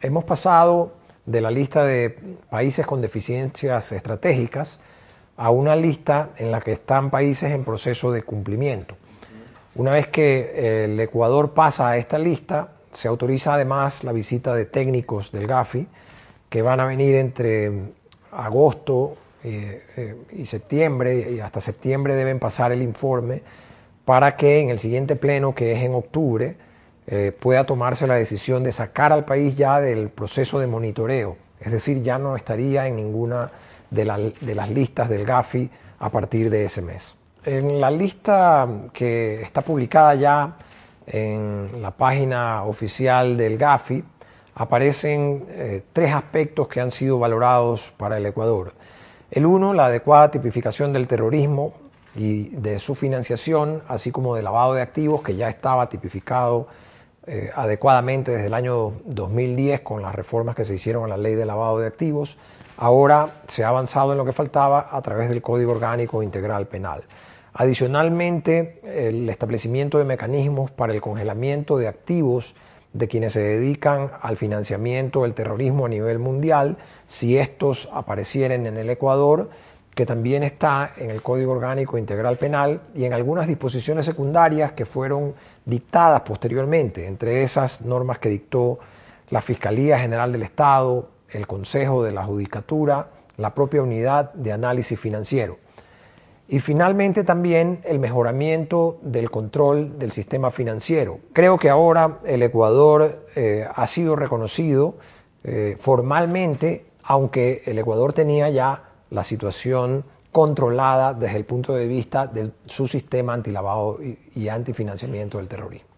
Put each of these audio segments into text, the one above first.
Hemos pasado de la lista de países con deficiencias estratégicas a una lista en la que están países en proceso de cumplimiento. Una vez que eh, el Ecuador pasa a esta lista, se autoriza además la visita de técnicos del GAFI que van a venir entre agosto eh, eh, y, septiembre, y hasta septiembre deben pasar el informe para que en el siguiente pleno, que es en octubre, eh, pueda tomarse la decisión de sacar al país ya del proceso de monitoreo. Es decir, ya no estaría en ninguna de, las listas del GAFI a partir de ese mes. En la lista que está publicada ya en la página oficial del GAFI, aparecen eh, tres aspectos que han sido valorados para el Ecuador. El uno, la adecuada tipificación del terrorismo y de su financiación, así como de lavado de activos, que ya estaba tipificado eh, adecuadamente desde el año 2010 con las reformas que se hicieron a la ley de lavado de activos. Ahora se ha avanzado en lo que faltaba a través del Código Orgánico Integral Penal. Adicionalmente, el establecimiento de mecanismos para el congelamiento de activos de quienes se dedican al financiamiento del terrorismo a nivel mundial, si estos aparecieran en el Ecuador, que también está en el Código Orgánico Integral Penal y en algunas disposiciones secundarias que fueron dictadas posteriormente, entre esas normas que dictó la Fiscalía General del Estado, el Consejo de la Judicatura, la propia Unidad de Análisis Financiero. Y finalmente también el mejoramiento del control del sistema financiero. Creo que ahora el Ecuador eh, ha sido reconocido eh, formalmente, aunque el Ecuador tenía ya la situación controlada desde el punto de vista de su sistema antilavado y, antifinanciamiento del terrorismo.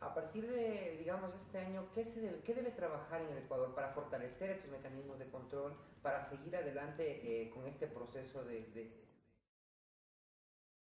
A partir de, digamos, este año, ¿qué, se debe, ¿qué, debe, trabajar en el Ecuador para fortalecer estos mecanismos de control, para seguir adelante eh, con este proceso de,